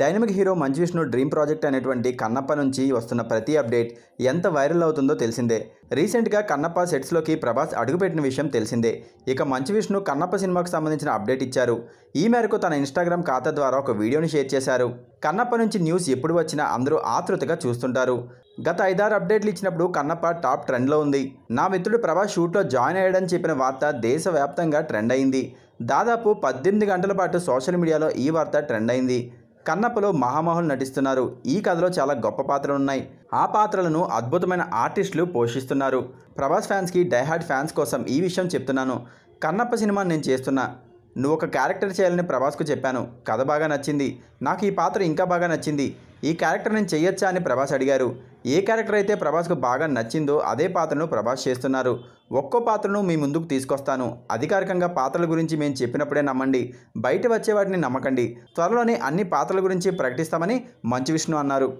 dynamic hero మంచు Vishnu dream project అనేటువంటి కన్నప్ప నుంచి వస్తున్న ప్రతి అప్డేట్ ఎంత వైరల్ అవుతుందో తెలిసిందే రీసెంట్గా కన్నప్ప సెట్స్లోకి ప్రభాస్ అడుగుపెట్టిన విషయం తెలిసిందే ఇక మంచు విష్ణు కన్నప్ప సినిమాకు సంబంధించిన అప్డేట్ ఇచ్చారు ఈ మేరకు తన ఇన్స్టాగ్రామ్ ఖాతా ద్వారా ఒక వీడియోని షేర్ చేశారు కన్నప్ప నుంచి న్యూస్ ఎప్పుడు వచ్చినా అందరూ ఆతృతగా చూస్తుంటారు గత ఐదారు అప్డేట్లు ఇచ్చినప్పుడు కన్నప్ప టాప్ ట్రెండ్లో ఉంది నా మిత్రుడు ప్రభాస్ షూట్లో జాయిన్ అయ్యాడని చెప్పిన వార్త దేశవ్యాప్తంగా ట్రెండ్ అయింది దాదాపు పద్దెనిమిది గంటల పాటు సోషల్ మీడియాలో ఈ వార్త ట్రెండ్ అయింది కన్నప్పలో మహామహులు నటిస్తున్నారు ఈ కథలో చాలా గొప్ప పాత్రలు ఉన్నాయి ఆ పాత్రలను అద్భుతమైన ఆర్టిస్టులు పోషిస్తున్నారు ప్రభాస్ ఫ్యాన్స్కి డైహార్డ్ ఫ్యాన్స్ కోసం ఈ విషయం చెప్తున్నాను కన్నప్ప సినిమా నేను చేస్తున్నా నువ్వు ఒక క్యారెక్టర్ చేయాలని ప్రభాస్కు చెప్పాను కథ బాగా నచ్చింది నాకు ఈ పాత్ర ఇంకా బాగా నచ్చింది ఈ క్యారెక్టర్ నేను చేయొచ్చా అని ప్రభాస్ అడిగారు ఏ క్యారెక్టర్ అయితే ప్రభాస్కు బాగా నచ్చిందో అదే పాత్రను ప్రభాస్ చేస్తున్నారు ఒక్కో పాత్రను మీ ముందుకు తీసుకొస్తాను అధికారికంగా పాత్రల గురించి మేము చెప్పినప్పుడే నమ్మండి బయట వచ్చే వాటిని నమ్మకండి త్వరలోనే అన్ని పాత్రల గురించి ప్రకటిస్తామని మంచు విష్ణు అన్నారు